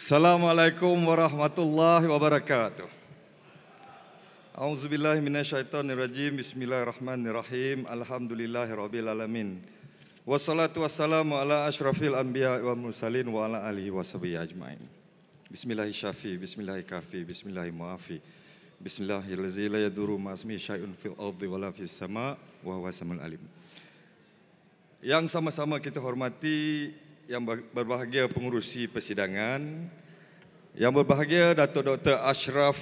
Assalamualaikum warahmatullahi wabarakatuh. A'udzubillahi minasyaitonirrajim. Bismillahirrahmanirrahim. Alhamdulillahirabbil alamin. Wassalatu wassalamu ala asyrafil anbiya wal mursalin wa ala alihi washabihi ajmain. Bismillahir syafi, bismillahir kafi, bismillahir muafi. Bismillahirrazi la yaduru ma'asmi syai'un fil ardi wala fis sama wa huwa samul alim. Yang sama-sama kita hormati yang berbahagia pengurusi persidangan, Yang berbahagia Dato' Dr. Ashraf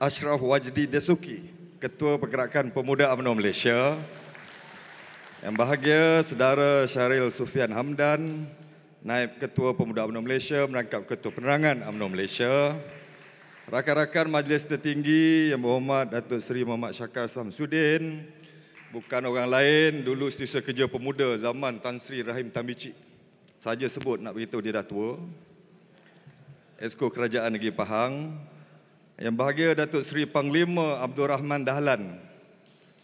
Ashraf Wajdi Desuki, Ketua Pergerakan Pemuda UMNO Malaysia. Yang bahagia Saudara Syaril Sufian Hamdan, Naib Ketua Pemuda UMNO Malaysia menangkap Ketua Penerangan UMNO Malaysia. Rakan-rakan Majlis Tertinggi yang berhormat Datuk Seri Muhammad Syakar Samsudin, bukan orang lain dulu setiausaha kerja pemuda zaman Tan Sri Rahim Tambicik saja sebut nak beritahu dia dah tua. Esko Kerajaan Negeri Pahang. Yang bahagia Datuk Seri Panglima Abdul Rahman Dahlan.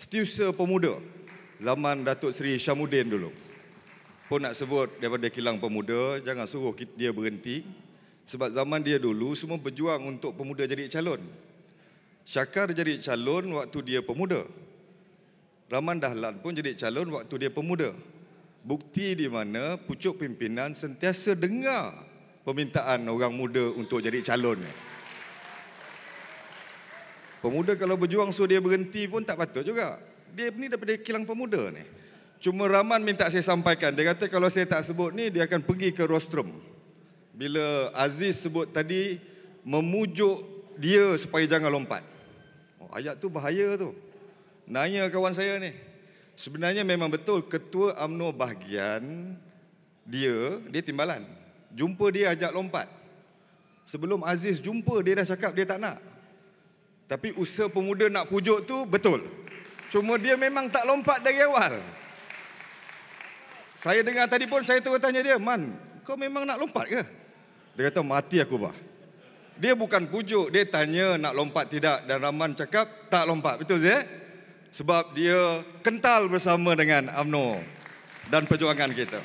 Setiusa pemuda zaman Datuk Seri Syamuddin dulu. Pun nak sebut daripada kilang pemuda, jangan suruh dia berhenti. Sebab zaman dia dulu semua berjuang untuk pemuda jadi calon. Syakar jadi calon waktu dia pemuda. Rahman Dahlan pun jadi calon waktu dia pemuda bukti di mana pucuk pimpinan sentiasa dengar permintaan orang muda untuk jadi calon. Pemuda kalau berjuang so dia berhenti pun tak patut juga. Dia ni daripada kilang pemuda ni. Cuma Rahman minta saya sampaikan. Dia kata kalau saya tak sebut ni, dia akan pergi ke rostrum. Bila Aziz sebut tadi, memujuk dia supaya jangan lompat. Oh, ayat tu bahaya tu. Nanya kawan saya ni, sebenarnya memang betul ketua amno bahagian dia dia timbalan jumpa dia ajak lompat sebelum Aziz jumpa dia dah cakap dia tak nak tapi usaha pemuda nak pujuk tu betul cuma dia memang tak lompat dari awal saya dengar tadi pun saya terus tanya dia man kau memang nak lompat ke dia kata mati aku bah dia bukan pujuk dia tanya nak lompat tidak dan Rahman cakap tak lompat betul tak sebab dia kental bersama dengan AMNO dan perjuangan kita.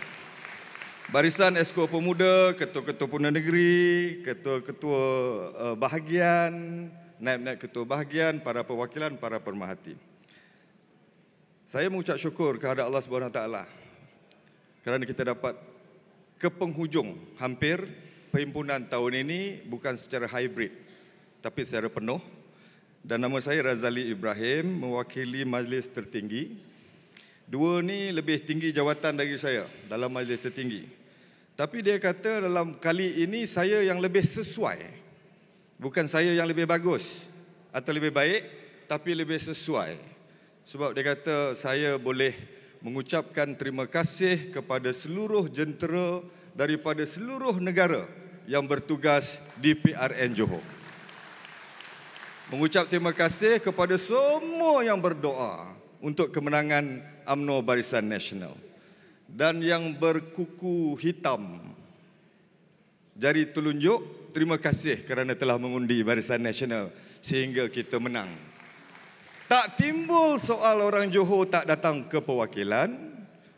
Barisan Esko Pemuda, Ketua-Ketua Puna Negeri, Ketua-Ketua eh, Bahagian, Naib-Naib Ketua Bahagian, para perwakilan, para permahati. Saya mengucap syukur kepada Allah SWT kerana kita dapat ke penghujung hampir perhimpunan tahun ini bukan secara hybrid tapi secara penuh dan nama saya Razali Ibrahim mewakili majlis tertinggi. Dua ni lebih tinggi jawatan dari saya dalam majlis tertinggi. Tapi dia kata dalam kali ini saya yang lebih sesuai. Bukan saya yang lebih bagus atau lebih baik tapi lebih sesuai. Sebab dia kata saya boleh mengucapkan terima kasih kepada seluruh jentera daripada seluruh negara yang bertugas di PRN Johor mengucap terima kasih kepada semua yang berdoa untuk kemenangan AMNO Barisan Nasional dan yang berkuku hitam jari telunjuk terima kasih kerana telah mengundi Barisan Nasional sehingga kita menang. Tak timbul soal orang Johor tak datang ke perwakilan.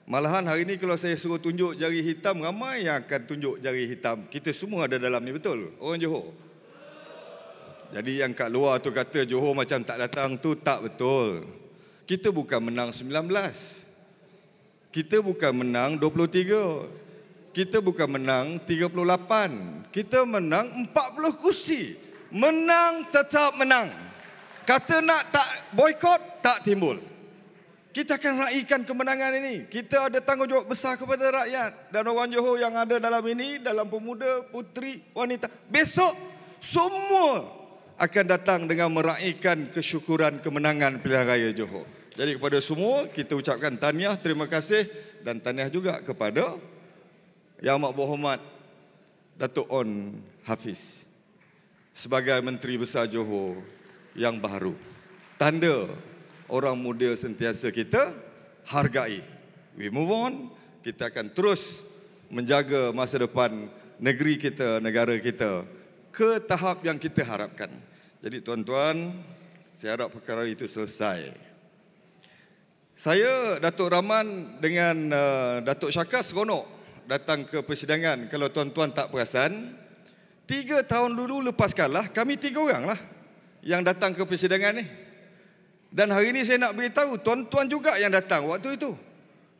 Malahan hari ini kalau saya suruh tunjuk jari hitam, ramai yang akan tunjuk jari hitam. Kita semua ada dalam ni betul? Orang Johor. Jadi yang kat luar tu kata Johor macam tak datang tu tak betul. Kita bukan menang 19. Kita bukan menang 23. Kita bukan menang 38. Kita menang 40 kursi. Menang tetap menang. Kata nak tak boykot tak timbul. Kita akan raikan kemenangan ini. Kita ada tanggungjawab besar kepada rakyat dan orang Johor yang ada dalam ini, dalam pemuda, putri, wanita. Besok semua akan datang dengan meraihkan kesyukuran kemenangan pilihan raya Johor. Jadi kepada semua kita ucapkan tahniah, terima kasih dan tahniah juga kepada Yang Amat Berhormat Datuk On Hafiz sebagai Menteri Besar Johor yang baru. Tanda orang muda sentiasa kita hargai. We move on, kita akan terus menjaga masa depan negeri kita, negara kita ke tahap yang kita harapkan. Jadi tuan-tuan, saya harap perkara itu selesai. Saya Datuk Rahman dengan uh, Datuk Syaka seronok datang ke persidangan kalau tuan-tuan tak perasan. Tiga tahun dulu lepas kalah, kami tiga orang lah yang datang ke persidangan ni. Dan hari ini saya nak beritahu, tuan-tuan juga yang datang waktu itu.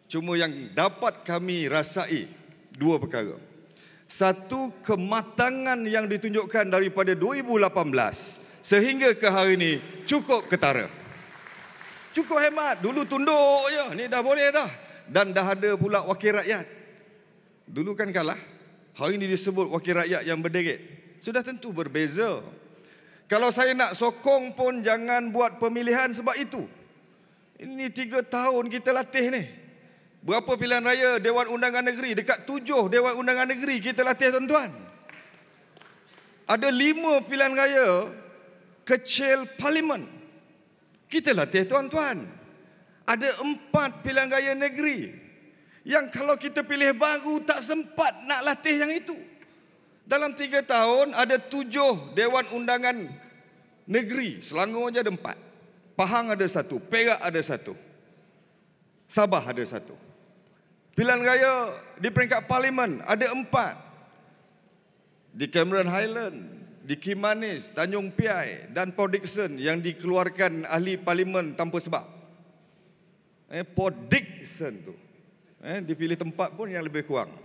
Cuma yang dapat kami rasai dua perkara satu kematangan yang ditunjukkan daripada 2018 sehingga ke hari ini cukup ketara. Cukup hemat. Dulu tunduk je. Ni dah boleh dah. Dan dah ada pula wakil rakyat. Dulu kan kalah. Hari ini disebut wakil rakyat yang berderit. Sudah tentu berbeza. Kalau saya nak sokong pun jangan buat pemilihan sebab itu. Ini tiga tahun kita latih ni. Berapa pilihan raya Dewan Undangan Negeri? Dekat tujuh Dewan Undangan Negeri kita latih tuan-tuan. Ada lima pilihan raya kecil parlimen. Kita latih tuan-tuan. Ada empat pilihan raya negeri. Yang kalau kita pilih baru tak sempat nak latih yang itu. Dalam tiga tahun ada tujuh Dewan Undangan Negeri. Selangor saja ada empat. Pahang ada satu. Perak ada satu. Sabah ada satu. Pilihan raya di peringkat parlimen ada empat. Di Cameron Highland, di Kimanis, Tanjung Piai dan Port Dixon yang dikeluarkan ahli parlimen tanpa sebab. Eh, Port Dixon tu. Eh, dipilih tempat pun yang lebih kurang.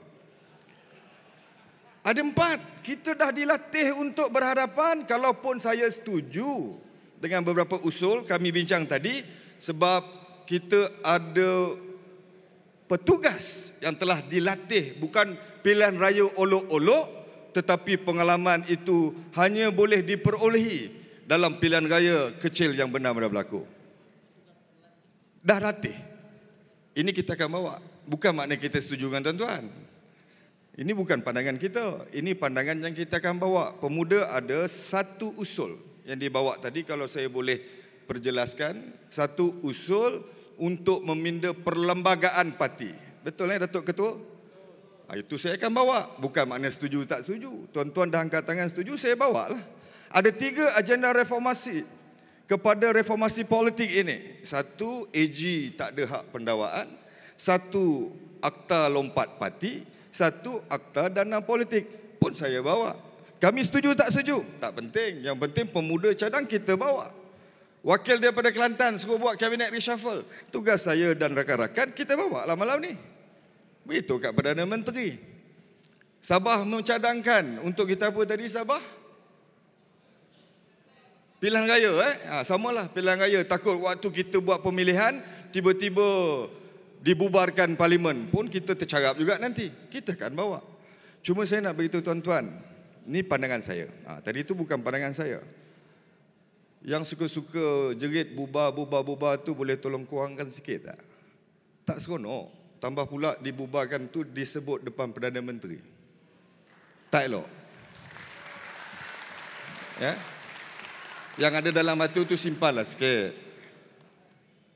Ada empat. Kita dah dilatih untuk berhadapan. Kalaupun saya setuju dengan beberapa usul kami bincang tadi. Sebab kita ada petugas yang telah dilatih bukan pilihan raya olok-olok tetapi pengalaman itu hanya boleh diperolehi dalam pilihan raya kecil yang benar-benar berlaku. Dah latih. Ini kita akan bawa. Bukan makna kita setuju dengan tuan-tuan. Ini bukan pandangan kita. Ini pandangan yang kita akan bawa. Pemuda ada satu usul yang dibawa tadi kalau saya boleh perjelaskan. Satu usul untuk meminda perlembagaan parti. Betul eh Datuk Ketua? Ha, itu saya akan bawa. Bukan makna setuju tak setuju. Tuan-tuan dah angkat tangan setuju, saya bawa lah. Ada tiga agenda reformasi kepada reformasi politik ini. Satu, AG tak ada hak pendawaan. Satu, akta lompat parti. Satu, akta dana politik pun saya bawa. Kami setuju tak setuju? Tak penting. Yang penting pemuda cadang kita bawa. Wakil daripada Kelantan suruh buat kabinet reshuffle. Tugas saya dan rakan-rakan kita bawa lah malam ni. Begitu kat Perdana Menteri. Sabah mencadangkan untuk kita apa tadi Sabah? Pilihan raya eh? Ha, Sama lah pilihan raya. Takut waktu kita buat pemilihan, tiba-tiba dibubarkan parlimen pun kita tercarap juga nanti. Kita kan bawa. Cuma saya nak beritahu tuan-tuan, ni pandangan saya. Ha, tadi itu bukan pandangan saya. Yang suka-suka jerit bubar, bubar, bubar tu boleh tolong kurangkan sikit tak? Tak seronok. Tambah pula dibubarkan tu disebut depan Perdana Menteri. Tak elok. Ya? Yang ada dalam hati tu simpan lah sikit.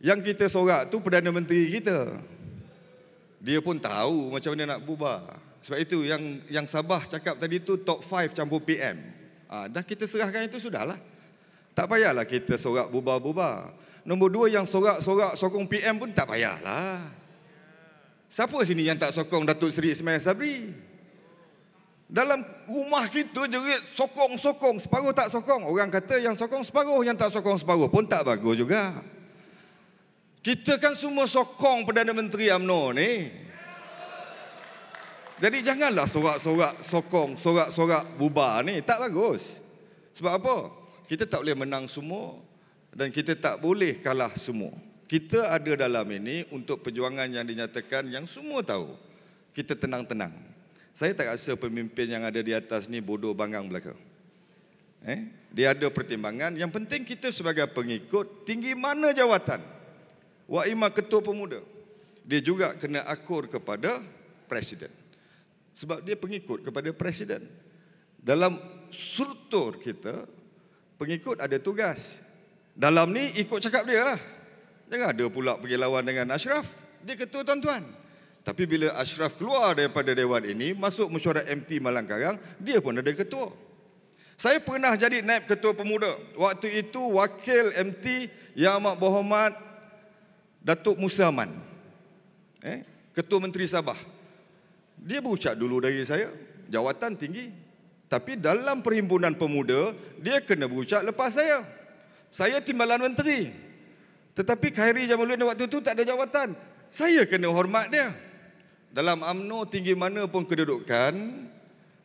Yang kita sorak tu Perdana Menteri kita. Dia pun tahu macam mana nak bubar. Sebab itu yang yang Sabah cakap tadi tu top 5 campur PM. Ha, ah, dah kita serahkan itu sudahlah. Tak payahlah kita sorak bubar-bubar. Nombor dua yang sorak-sorak sokong PM pun tak payahlah. Siapa sini yang tak sokong Datuk Seri Ismail Sabri? Dalam rumah kita jerit sokong-sokong, separuh tak sokong. Orang kata yang sokong separuh, yang tak sokong separuh pun tak bagus juga. Kita kan semua sokong Perdana Menteri UMNO ni. Jadi janganlah sorak-sorak sokong, sorak-sorak bubar ni. Tak bagus. Sebab apa? kita tak boleh menang semua dan kita tak boleh kalah semua. Kita ada dalam ini untuk perjuangan yang dinyatakan yang semua tahu. Kita tenang-tenang. Saya tak rasa pemimpin yang ada di atas ni bodoh bangang belaka. Eh? Dia ada pertimbangan. Yang penting kita sebagai pengikut tinggi mana jawatan. Wa'imah ketua pemuda. Dia juga kena akur kepada presiden. Sebab dia pengikut kepada presiden. Dalam struktur kita, pengikut ada tugas. Dalam ni ikut cakap dia lah. Jangan ada pula pergi lawan dengan Ashraf. Dia ketua tuan-tuan. Tapi bila Ashraf keluar daripada dewan ini, masuk mesyuarat MT Malang Karang, dia pun ada ketua. Saya pernah jadi naib ketua pemuda. Waktu itu wakil MT Yang Amat Berhormat Datuk Musa Eh? Ketua Menteri Sabah. Dia berucap dulu dari saya. Jawatan tinggi. Tapi dalam perhimpunan pemuda, dia kena berucap lepas saya. Saya timbalan menteri. Tetapi Khairi Jamaluddin waktu itu tak ada jawatan. Saya kena hormat dia. Dalam UMNO tinggi mana pun kedudukan,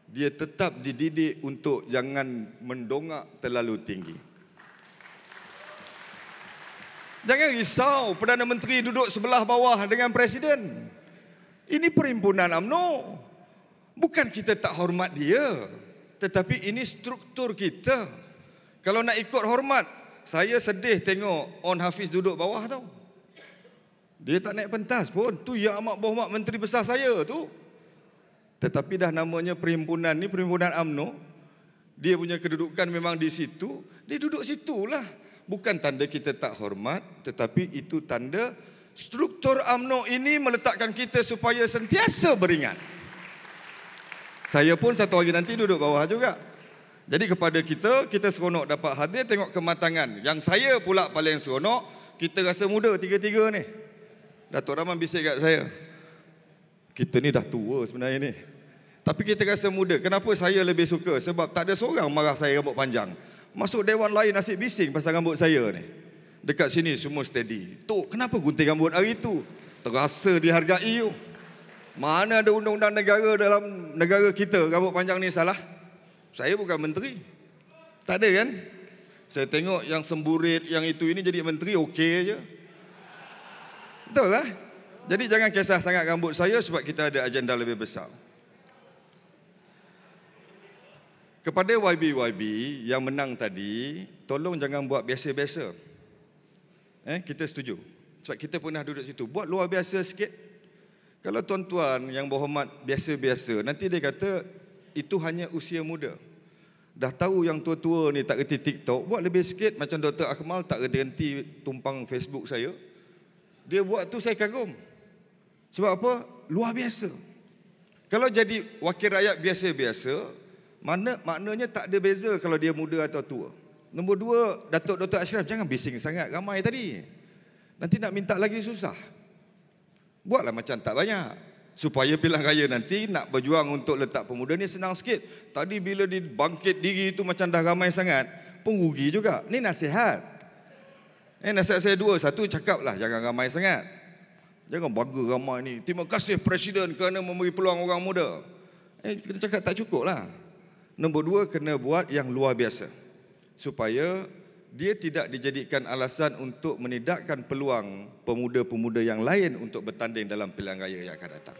dia tetap dididik untuk jangan mendongak terlalu tinggi. Jangan risau Perdana Menteri duduk sebelah bawah dengan Presiden. Ini perhimpunan UMNO. Bukan kita tak hormat dia. Dia. Tetapi ini struktur kita. Kalau nak ikut hormat, saya sedih tengok On Hafiz duduk bawah tau. Dia tak naik pentas pun. Tu yang amat berhormat menteri besar saya tu. Tetapi dah namanya perhimpunan ni, perhimpunan AMNO Dia punya kedudukan memang di situ. Dia duduk situlah Bukan tanda kita tak hormat. Tetapi itu tanda struktur AMNO ini meletakkan kita supaya sentiasa beringat. Beringat. Saya pun satu hari nanti duduk bawah juga. Jadi kepada kita, kita seronok dapat hadir tengok kematangan. Yang saya pula paling seronok, kita rasa muda tiga-tiga ni. Datuk Rahman bisik kat saya. Kita ni dah tua sebenarnya ni. Tapi kita rasa muda. Kenapa saya lebih suka? Sebab tak ada seorang marah saya rambut panjang. Masuk dewan lain nasib bising pasal rambut saya ni. Dekat sini semua steady. Tok, kenapa gunting rambut hari tu? Terasa dihargai you. Mana ada undang-undang negara dalam negara kita rambut panjang ni salah? Saya bukan menteri. Tak ada kan? Saya tengok yang semburit yang itu ini jadi menteri okey aja. Betul lah. Jadi jangan kisah sangat rambut saya sebab kita ada agenda lebih besar. Kepada YB-YB yang menang tadi, tolong jangan buat biasa-biasa. Eh, kita setuju. Sebab kita pernah duduk situ. Buat luar biasa sikit, kalau tuan-tuan yang berhormat biasa-biasa, nanti dia kata itu hanya usia muda. Dah tahu yang tua-tua ni tak reti TikTok, buat lebih sikit macam Dr. Akmal tak reti henti tumpang Facebook saya. Dia buat tu saya kagum. Sebab apa? Luar biasa. Kalau jadi wakil rakyat biasa-biasa, mana maknanya tak ada beza kalau dia muda atau tua. Nombor dua, Datuk Dr. Ashraf, jangan bising sangat ramai tadi. Nanti nak minta lagi susah. Buatlah macam tak banyak. Supaya pilihan raya nanti nak berjuang untuk letak pemuda ni senang sikit. Tadi bila dibangkit diri itu macam dah ramai sangat, pun rugi juga. ni nasihat. Eh, nasihat saya dua. Satu, cakap lah jangan ramai sangat. Jangan bangga ramai ni. Terima kasih Presiden kerana memberi peluang orang muda. Eh, kita cakap tak cukup lah. Nombor dua, kena buat yang luar biasa. Supaya dia tidak dijadikan alasan untuk menidakkan peluang pemuda-pemuda yang lain untuk bertanding dalam pilihan raya yang akan datang.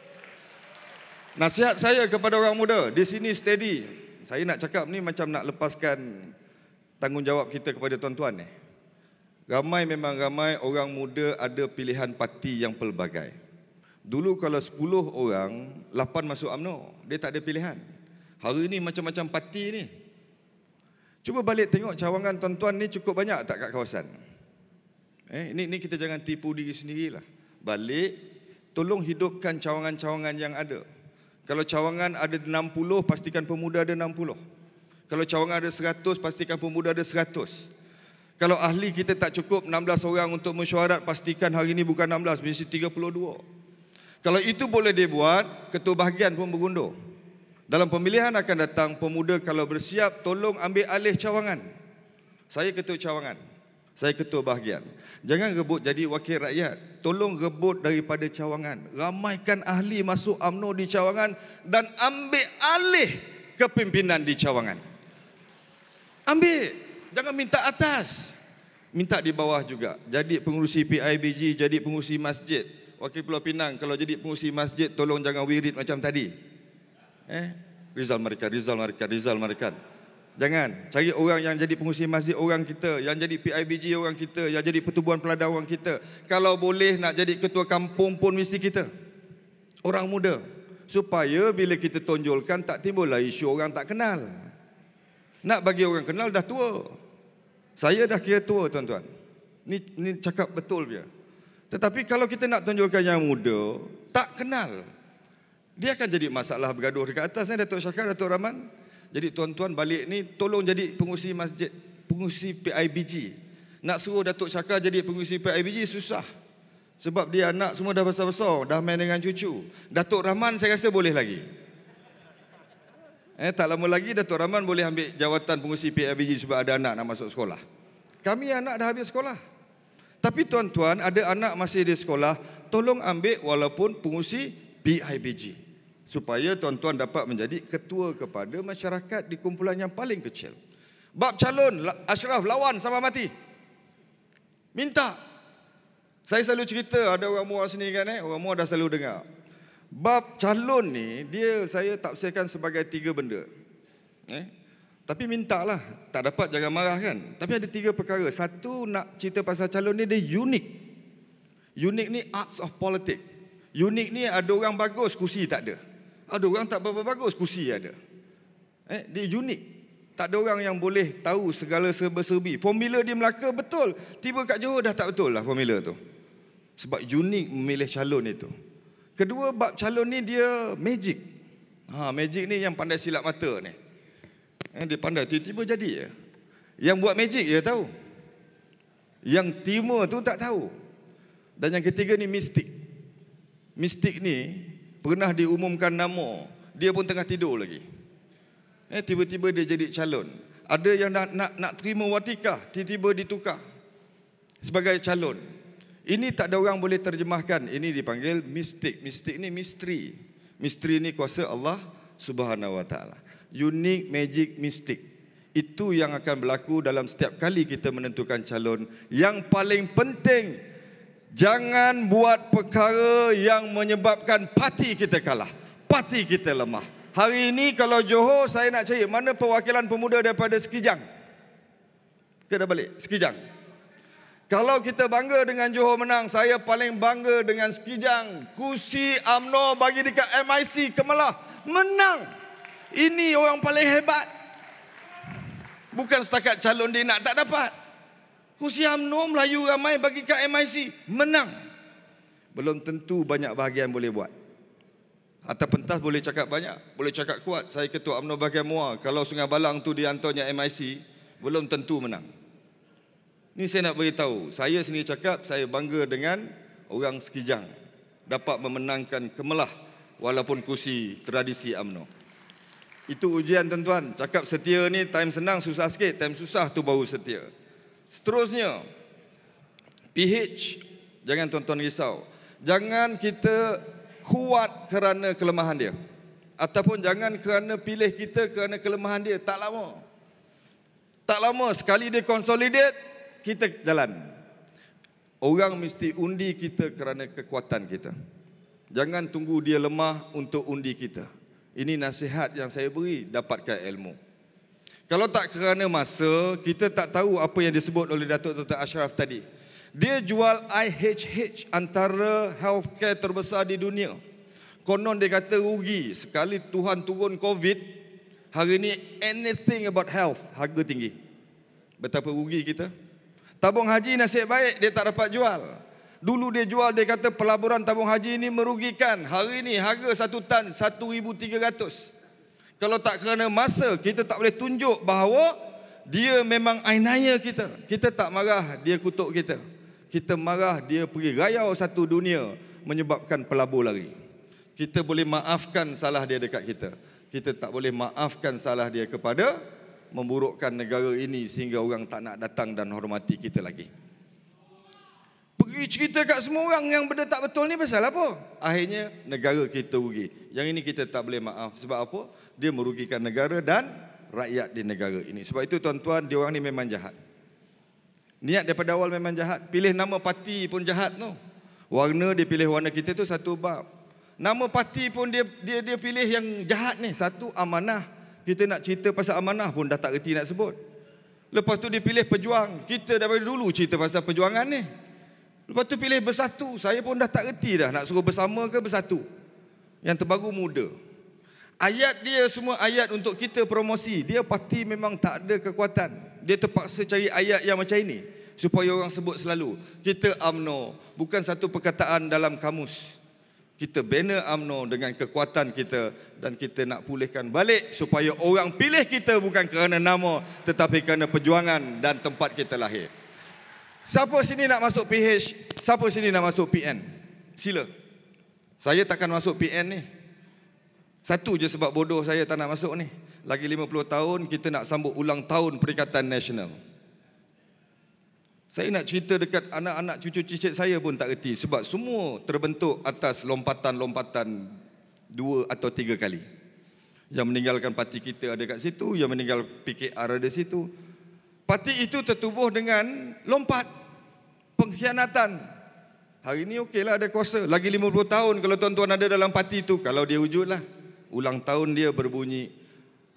Nasihat saya kepada orang muda, di sini steady. Saya nak cakap ni macam nak lepaskan tanggungjawab kita kepada tuan-tuan ni. Ramai memang ramai orang muda ada pilihan parti yang pelbagai. Dulu kalau 10 orang, 8 masuk UMNO, dia tak ada pilihan. Hari ni macam-macam parti ni, Cuba balik tengok cawangan tuan-tuan ni cukup banyak tak kat kawasan? Eh, ini, ini kita jangan tipu diri lah. Balik, tolong hidupkan cawangan-cawangan yang ada. Kalau cawangan ada 60, pastikan pemuda ada 60. Kalau cawangan ada 100, pastikan pemuda ada 100. Kalau ahli kita tak cukup 16 orang untuk mesyuarat, pastikan hari ini bukan 16, mesti 32. Kalau itu boleh dibuat, ketua bahagian pun berundur. Dalam pemilihan akan datang, pemuda kalau bersiap, tolong ambil alih cawangan. Saya ketua cawangan. Saya ketua bahagian. Jangan rebut jadi wakil rakyat. Tolong rebut daripada cawangan. Ramaikan ahli masuk amno di cawangan dan ambil alih kepimpinan di cawangan. Ambil. Jangan minta atas. Minta di bawah juga. Jadi pengurusi PIBG, jadi pengurusi masjid. Wakil Pulau Pinang, kalau jadi pengurusi masjid, tolong jangan wirid macam tadi eh Rizal mereka, Rizal mereka, Rizal mereka. Jangan cari orang yang jadi pengusi masjid orang kita, yang jadi PIBG orang kita, yang jadi pertubuhan pelada orang kita. Kalau boleh nak jadi ketua kampung pun mesti kita. Orang muda. Supaya bila kita tonjolkan tak timbullah isu orang tak kenal. Nak bagi orang kenal dah tua. Saya dah kira tua tuan-tuan. Ni, ni cakap betul dia. Tetapi kalau kita nak tonjolkan yang muda, tak kenal dia akan jadi masalah bergaduh dekat atas ni Datuk Syakar, Datuk Rahman. Jadi tuan-tuan balik ni tolong jadi pengusi masjid, pengusi PIBG. Nak suruh Datuk Syakar jadi pengusi PIBG susah. Sebab dia anak semua dah besar-besar, dah main dengan cucu. Datuk Rahman saya rasa boleh lagi. Eh, tak lama lagi Datuk Rahman boleh ambil jawatan pengusi PIBG sebab ada anak nak masuk sekolah. Kami anak dah habis sekolah. Tapi tuan-tuan ada anak masih di sekolah, tolong ambil walaupun pengusi PIBG supaya tuan-tuan dapat menjadi ketua kepada masyarakat di kumpulan yang paling kecil. Bab calon, Ashraf lawan sama mati. Minta. Saya selalu cerita, ada orang muak sini kan, eh? orang muak dah selalu dengar. Bab calon ni, dia saya tafsirkan sebagai tiga benda. Eh? Tapi mintalah, tak dapat jangan marah kan. Tapi ada tiga perkara. Satu, nak cerita pasal calon ni, dia unik. Unik ni arts of politics. Unik ni ada orang bagus, kursi tak ada. Ada orang tak berapa bagus kursi ada. Eh, dia unik. Tak ada orang yang boleh tahu segala serba-serbi. Formula di Melaka betul. Tiba kat Johor dah tak betul lah formula tu. Sebab unik memilih calon itu. Kedua bab calon ni dia magic. Ha, magic ni yang pandai silap mata ni. Eh, dia pandai tiba-tiba jadi ya. Yang buat magic dia tahu. Yang timur tu tak tahu. Dan yang ketiga ni mistik. Mistik ni pernah diumumkan nama, dia pun tengah tidur lagi. Eh tiba-tiba dia jadi calon. Ada yang nak nak, nak terima watikah, tiba-tiba ditukar sebagai calon. Ini tak ada orang boleh terjemahkan. Ini dipanggil mistik. Mistik ni misteri. Misteri ni kuasa Allah Subhanahu Wa Taala. Unique magic mistik. Itu yang akan berlaku dalam setiap kali kita menentukan calon. Yang paling penting Jangan buat perkara yang menyebabkan parti kita kalah. Parti kita lemah. Hari ini kalau Johor saya nak cari mana perwakilan pemuda daripada Sekijang. Kita balik Sekijang. Kalau kita bangga dengan Johor menang, saya paling bangga dengan Sekijang. Kusi Amno bagi dekat MIC Kemalah menang. Ini orang paling hebat. Bukan setakat calon dia nak tak dapat. Kursi UMNO Melayu ramai bagi kat MIC Menang Belum tentu banyak bahagian boleh buat Atas pentas boleh cakap banyak Boleh cakap kuat Saya ketua UMNO bahagian MUA Kalau Sungai Balang tu diantarnya MIC Belum tentu menang Ini saya nak beritahu Saya sendiri cakap Saya bangga dengan orang Sekijang Dapat memenangkan kemelah Walaupun kursi tradisi UMNO Itu ujian tuan-tuan Cakap setia ni time senang susah sikit Time susah tu baru Setia Seterusnya, PH, jangan tuan-tuan risau. Jangan kita kuat kerana kelemahan dia. Ataupun jangan kerana pilih kita kerana kelemahan dia. Tak lama. Tak lama. Sekali dia consolidate, kita jalan. Orang mesti undi kita kerana kekuatan kita. Jangan tunggu dia lemah untuk undi kita. Ini nasihat yang saya beri dapatkan ilmu. Kalau tak kerana masa, kita tak tahu apa yang disebut oleh Datuk Dr. Ashraf tadi. Dia jual IHH antara healthcare terbesar di dunia. Konon dia kata rugi. Sekali Tuhan turun COVID, hari ini anything about health harga tinggi. Betapa rugi kita. Tabung haji nasib baik, dia tak dapat jual. Dulu dia jual, dia kata pelaburan tabung haji ini merugikan. Hari ini harga satu tan, satu ribu tiga ratus. 1300 kalau tak kerana masa, kita tak boleh tunjuk bahawa dia memang ainaya kita. Kita tak marah dia kutuk kita. Kita marah dia pergi rayau satu dunia menyebabkan pelabur lari. Kita boleh maafkan salah dia dekat kita. Kita tak boleh maafkan salah dia kepada memburukkan negara ini sehingga orang tak nak datang dan hormati kita lagi. Pergi cerita kat semua orang yang benda tak betul ni pasal apa? Akhirnya negara kita rugi. Yang ini kita tak boleh maaf. Sebab apa? Dia merugikan negara dan rakyat di negara ini. Sebab itu tuan-tuan, dia orang ni memang jahat. Niat daripada awal memang jahat. Pilih nama parti pun jahat tu. Warna dia pilih warna kita tu satu bab. Nama parti pun dia dia dia pilih yang jahat ni. Satu amanah. Kita nak cerita pasal amanah pun dah tak reti nak sebut. Lepas tu dia pilih pejuang. Kita dah dulu cerita pasal perjuangan ni. Lepas tu pilih bersatu. Saya pun dah tak reti dah nak suruh bersama ke bersatu. Yang terbaru muda. Ayat dia semua ayat untuk kita promosi. Dia pasti memang tak ada kekuatan. Dia terpaksa cari ayat yang macam ini. Supaya orang sebut selalu. Kita amno bukan satu perkataan dalam kamus. Kita bina amno dengan kekuatan kita. Dan kita nak pulihkan balik. Supaya orang pilih kita bukan kerana nama. Tetapi kerana perjuangan dan tempat kita lahir. Siapa sini nak masuk PH? Siapa sini nak masuk PN? Sila. Saya takkan masuk PN ni. Satu je sebab bodoh saya tak nak masuk ni. Lagi 50 tahun kita nak sambut ulang tahun Perikatan Nasional. Saya nak cerita dekat anak-anak cucu cicit saya pun tak erti sebab semua terbentuk atas lompatan-lompatan dua atau tiga kali. Yang meninggalkan parti kita ada kat situ, yang meninggal PKR ada situ. Parti itu tertubuh dengan lompat pengkhianatan. Hari ini okeylah ada kuasa. Lagi 50 tahun kalau tuan-tuan ada dalam parti itu. Kalau dia wujudlah. Ulang tahun dia berbunyi.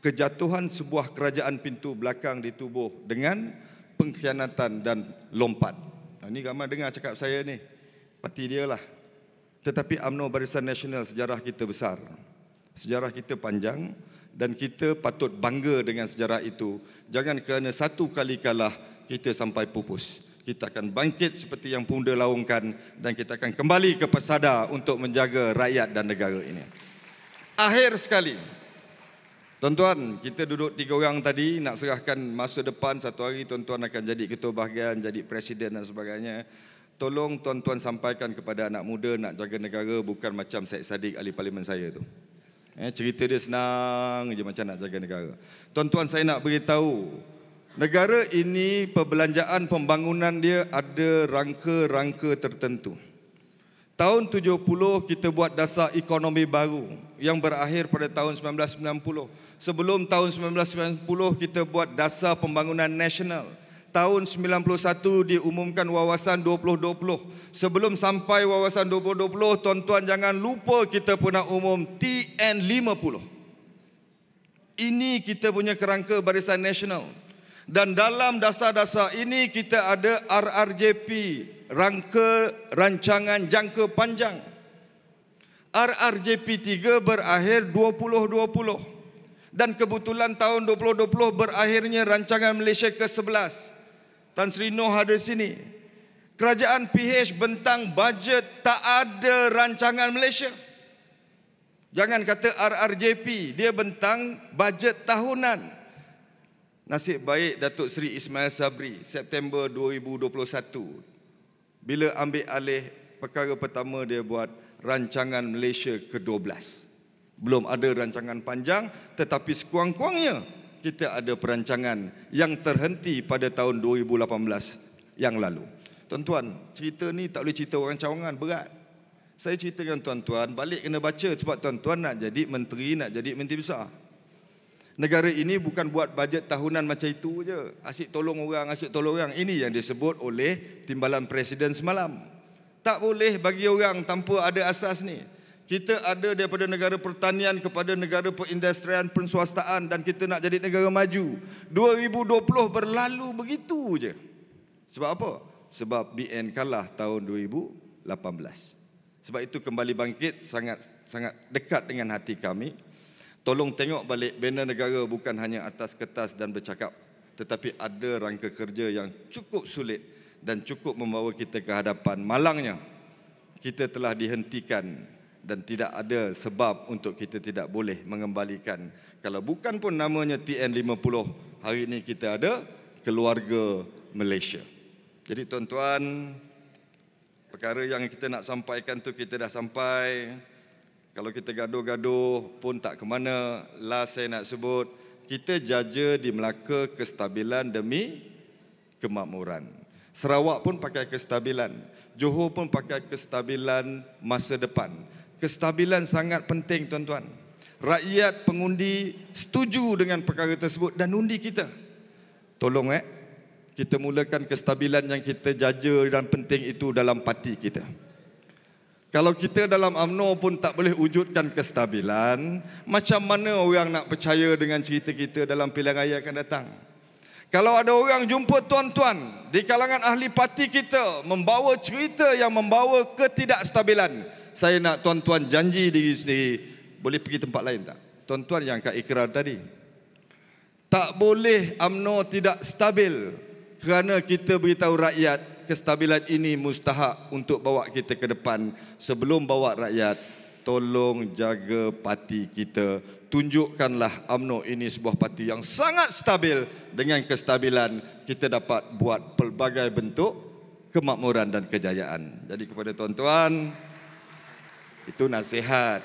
Kejatuhan sebuah kerajaan pintu belakang ditubuh dengan pengkhianatan dan lompat. Nah, ha, ini ramai dengar cakap saya ni. Parti dia lah. Tetapi UMNO Barisan Nasional sejarah kita besar. Sejarah kita panjang. Sejarah kita panjang dan kita patut bangga dengan sejarah itu. Jangan kerana satu kali kalah kita sampai pupus. Kita akan bangkit seperti yang Pemuda laungkan dan kita akan kembali ke Pesada untuk menjaga rakyat dan negara ini. Akhir sekali. Tuan-tuan, kita duduk tiga orang tadi nak serahkan masa depan satu hari tuan-tuan akan jadi ketua bahagian, jadi presiden dan sebagainya. Tolong tuan-tuan sampaikan kepada anak muda nak jaga negara bukan macam Syed Saddiq ahli parlimen saya tu. Eh, cerita dia senang je macam nak jaga negara. Tuan-tuan saya nak beritahu, negara ini perbelanjaan pembangunan dia ada rangka-rangka tertentu. Tahun 70 kita buat dasar ekonomi baru yang berakhir pada tahun 1990. Sebelum tahun 1990 kita buat dasar pembangunan nasional tahun 91 diumumkan wawasan 2020. Sebelum sampai wawasan 2020, tuan-tuan jangan lupa kita pernah umum TN50. Ini kita punya kerangka barisan nasional. Dan dalam dasar-dasar ini kita ada RRJP, rangka rancangan jangka panjang. RRJP 3 berakhir 2020. Dan kebetulan tahun 2020 berakhirnya rancangan Malaysia ke-11 Tan Sri Noh ada sini. Kerajaan PH bentang bajet tak ada rancangan Malaysia. Jangan kata RRJP, dia bentang bajet tahunan. Nasib baik Datuk Seri Ismail Sabri September 2021 bila ambil alih perkara pertama dia buat rancangan Malaysia ke-12. Belum ada rancangan panjang tetapi sekurang-kurangnya kita ada perancangan yang terhenti pada tahun 2018 yang lalu. Tuan-tuan, cerita ni tak boleh cerita orang cawangan, berat. Saya ceritakan tuan-tuan, balik kena baca sebab tuan-tuan nak jadi menteri, nak jadi menteri besar. Negara ini bukan buat bajet tahunan macam itu je. Asyik tolong orang, asyik tolong orang. Ini yang disebut oleh timbalan presiden semalam. Tak boleh bagi orang tanpa ada asas ni kita ada daripada negara pertanian kepada negara perindustrian penswastaan dan kita nak jadi negara maju. 2020 berlalu begitu je. Sebab apa? Sebab BN kalah tahun 2018. Sebab itu kembali bangkit sangat sangat dekat dengan hati kami. Tolong tengok balik bina negara bukan hanya atas kertas dan bercakap tetapi ada rangka kerja yang cukup sulit dan cukup membawa kita ke hadapan. Malangnya kita telah dihentikan dan tidak ada sebab untuk kita tidak boleh mengembalikan. Kalau bukan pun namanya TN50, hari ini kita ada keluarga Malaysia. Jadi tuan-tuan, perkara yang kita nak sampaikan tu kita dah sampai. Kalau kita gaduh-gaduh pun tak ke mana. Last saya nak sebut, kita jaja di Melaka kestabilan demi kemakmuran. Sarawak pun pakai kestabilan. Johor pun pakai kestabilan masa depan kestabilan sangat penting tuan-tuan. Rakyat pengundi setuju dengan perkara tersebut dan undi kita. Tolong eh, kita mulakan kestabilan yang kita jaja dan penting itu dalam parti kita. Kalau kita dalam UMNO pun tak boleh wujudkan kestabilan, macam mana orang nak percaya dengan cerita kita dalam pilihan raya akan datang? Kalau ada orang jumpa tuan-tuan di kalangan ahli parti kita membawa cerita yang membawa ketidakstabilan, saya nak tuan-tuan janji diri sendiri boleh pergi tempat lain tak? Tuan-tuan yang angkat ikrar tadi. Tak boleh AMNO tidak stabil kerana kita beritahu rakyat kestabilan ini mustahak untuk bawa kita ke depan sebelum bawa rakyat tolong jaga parti kita tunjukkanlah AMNO ini sebuah parti yang sangat stabil dengan kestabilan kita dapat buat pelbagai bentuk kemakmuran dan kejayaan jadi kepada tuan-tuan itu nasihat.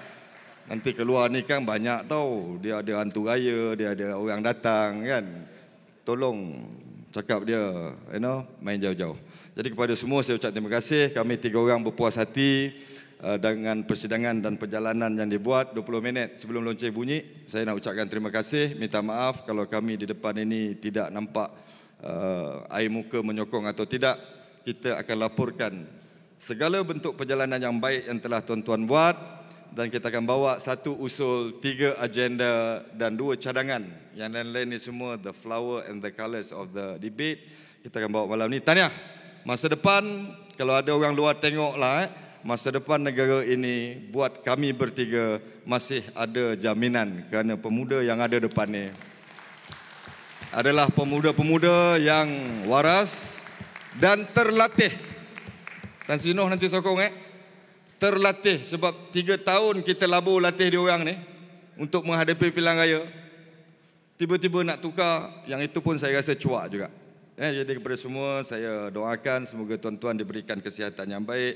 Nanti keluar ni kan banyak tau. Dia ada hantu raya, dia ada orang datang kan. Tolong cakap dia, you know, main jauh-jauh. Jadi kepada semua saya ucap terima kasih. Kami tiga orang berpuas hati uh, dengan persidangan dan perjalanan yang dibuat 20 minit sebelum lonceng bunyi saya nak ucapkan terima kasih minta maaf kalau kami di depan ini tidak nampak uh, air muka menyokong atau tidak kita akan laporkan segala bentuk perjalanan yang baik yang telah tuan-tuan buat dan kita akan bawa satu usul, tiga agenda dan dua cadangan. Yang lain-lain ni semua the flower and the colours of the debate. Kita akan bawa malam ni. Tahniah. Masa depan, kalau ada orang luar tengok lah eh. Masa depan negara ini buat kami bertiga masih ada jaminan kerana pemuda yang ada depan ni adalah pemuda-pemuda yang waras dan terlatih Tan Sinoh nanti sokong eh. Terlatih sebab tiga tahun kita labu latih dia orang ni untuk menghadapi pilihan raya. Tiba-tiba nak tukar, yang itu pun saya rasa cuak juga. Eh, jadi kepada semua, saya doakan semoga tuan-tuan diberikan kesihatan yang baik,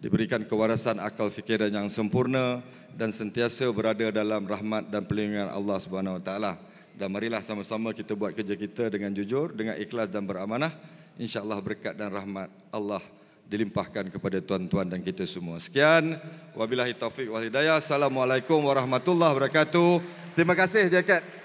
diberikan kewarasan akal fikiran yang sempurna dan sentiasa berada dalam rahmat dan perlindungan Allah Subhanahu Wa Taala. Dan marilah sama-sama kita buat kerja kita dengan jujur, dengan ikhlas dan beramanah. InsyaAllah berkat dan rahmat Allah dilimpahkan kepada tuan-tuan dan kita semua. Sekian, wabillahi taufik wal hidayah. Assalamualaikum warahmatullahi wabarakatuh. Terima kasih, Jacket.